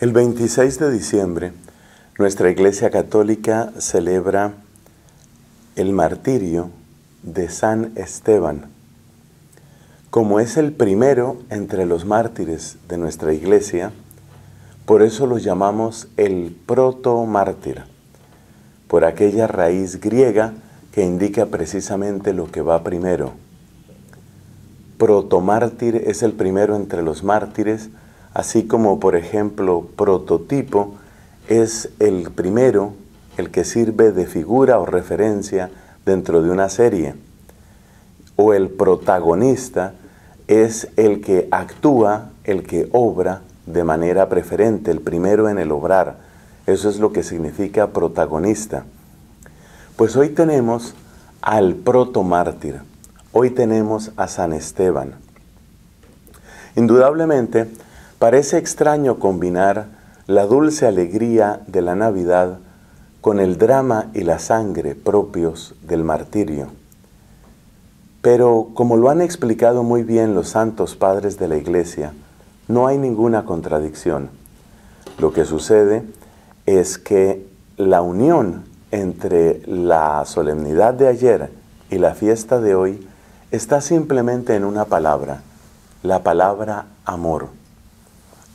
El 26 de diciembre, nuestra Iglesia Católica celebra el martirio de San Esteban. Como es el primero entre los mártires de nuestra Iglesia, por eso lo llamamos el protomártir, por aquella raíz griega que indica precisamente lo que va primero. Protomártir es el primero entre los mártires, así como por ejemplo prototipo es el primero, el que sirve de figura o referencia dentro de una serie, o el protagonista es el que actúa, el que obra de manera preferente, el primero en el obrar. Eso es lo que significa protagonista. Pues hoy tenemos al proto mártir. hoy tenemos a San Esteban. Indudablemente, Parece extraño combinar la dulce alegría de la Navidad con el drama y la sangre propios del martirio. Pero como lo han explicado muy bien los santos padres de la Iglesia, no hay ninguna contradicción. Lo que sucede es que la unión entre la solemnidad de ayer y la fiesta de hoy está simplemente en una palabra, la palabra amor.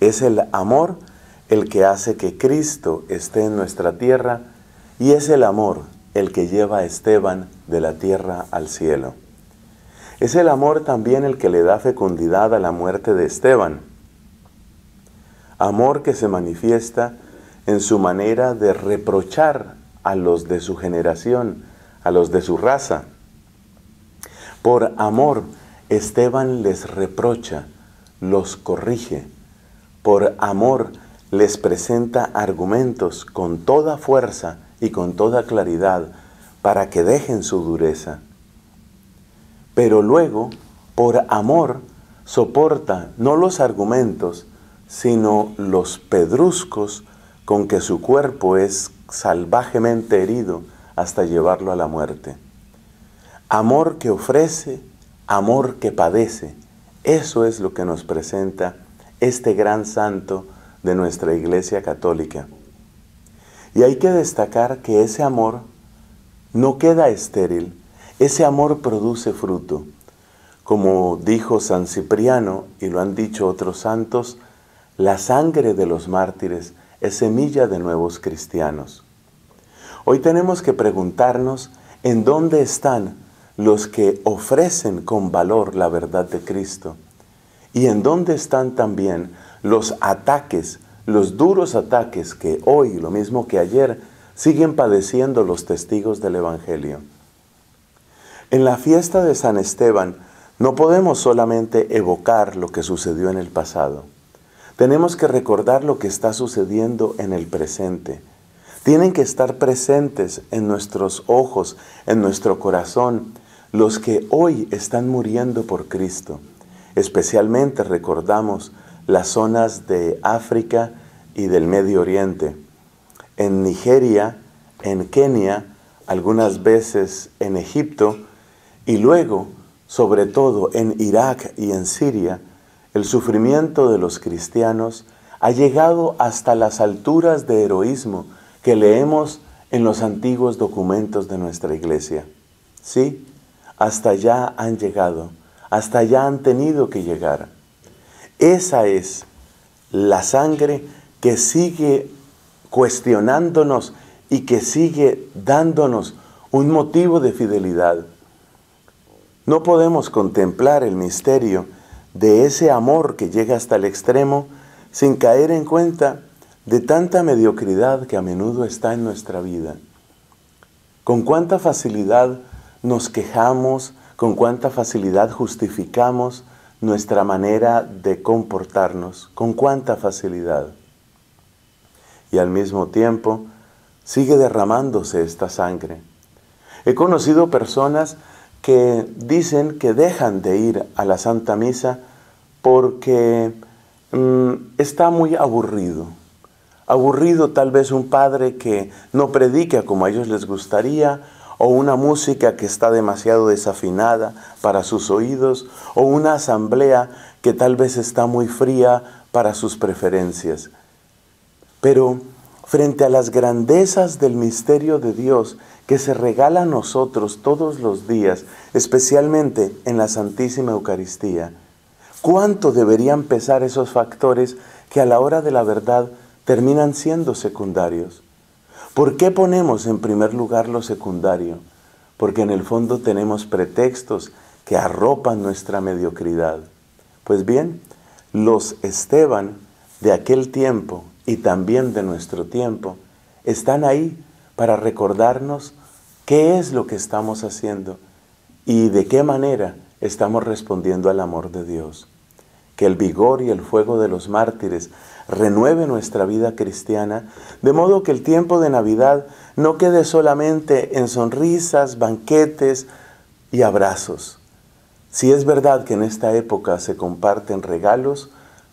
Es el amor el que hace que Cristo esté en nuestra tierra y es el amor el que lleva a Esteban de la tierra al cielo. Es el amor también el que le da fecundidad a la muerte de Esteban. Amor que se manifiesta en su manera de reprochar a los de su generación, a los de su raza. Por amor, Esteban les reprocha, los corrige, por amor les presenta argumentos con toda fuerza y con toda claridad para que dejen su dureza. Pero luego, por amor, soporta no los argumentos, sino los pedruscos con que su cuerpo es salvajemente herido hasta llevarlo a la muerte. Amor que ofrece, amor que padece. Eso es lo que nos presenta este gran santo de nuestra Iglesia Católica. Y hay que destacar que ese amor no queda estéril, ese amor produce fruto. Como dijo San Cipriano y lo han dicho otros santos, la sangre de los mártires es semilla de nuevos cristianos. Hoy tenemos que preguntarnos en dónde están los que ofrecen con valor la verdad de Cristo, y en dónde están también los ataques, los duros ataques que hoy, lo mismo que ayer, siguen padeciendo los testigos del Evangelio. En la fiesta de San Esteban no podemos solamente evocar lo que sucedió en el pasado. Tenemos que recordar lo que está sucediendo en el presente. Tienen que estar presentes en nuestros ojos, en nuestro corazón, los que hoy están muriendo por Cristo Especialmente recordamos las zonas de África y del Medio Oriente. En Nigeria, en Kenia, algunas veces en Egipto y luego, sobre todo, en Irak y en Siria, el sufrimiento de los cristianos ha llegado hasta las alturas de heroísmo que leemos en los antiguos documentos de nuestra iglesia. Sí, hasta allá han llegado hasta ya han tenido que llegar. Esa es la sangre que sigue cuestionándonos y que sigue dándonos un motivo de fidelidad. No podemos contemplar el misterio de ese amor que llega hasta el extremo sin caer en cuenta de tanta mediocridad que a menudo está en nuestra vida. Con cuánta facilidad nos quejamos, con cuánta facilidad justificamos nuestra manera de comportarnos, con cuánta facilidad. Y al mismo tiempo sigue derramándose esta sangre. He conocido personas que dicen que dejan de ir a la Santa Misa porque mm, está muy aburrido. Aburrido tal vez un padre que no predica como a ellos les gustaría o una música que está demasiado desafinada para sus oídos, o una asamblea que tal vez está muy fría para sus preferencias. Pero frente a las grandezas del misterio de Dios que se regala a nosotros todos los días, especialmente en la Santísima Eucaristía, ¿cuánto deberían pesar esos factores que a la hora de la verdad terminan siendo secundarios? ¿Por qué ponemos en primer lugar lo secundario? Porque en el fondo tenemos pretextos que arropan nuestra mediocridad. Pues bien, los Esteban de aquel tiempo y también de nuestro tiempo están ahí para recordarnos qué es lo que estamos haciendo y de qué manera estamos respondiendo al amor de Dios que el vigor y el fuego de los mártires renueve nuestra vida cristiana, de modo que el tiempo de Navidad no quede solamente en sonrisas, banquetes y abrazos. Si es verdad que en esta época se comparten regalos,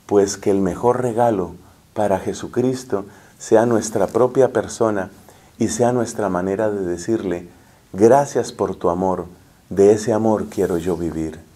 pues que el mejor regalo para Jesucristo sea nuestra propia persona y sea nuestra manera de decirle, gracias por tu amor, de ese amor quiero yo vivir.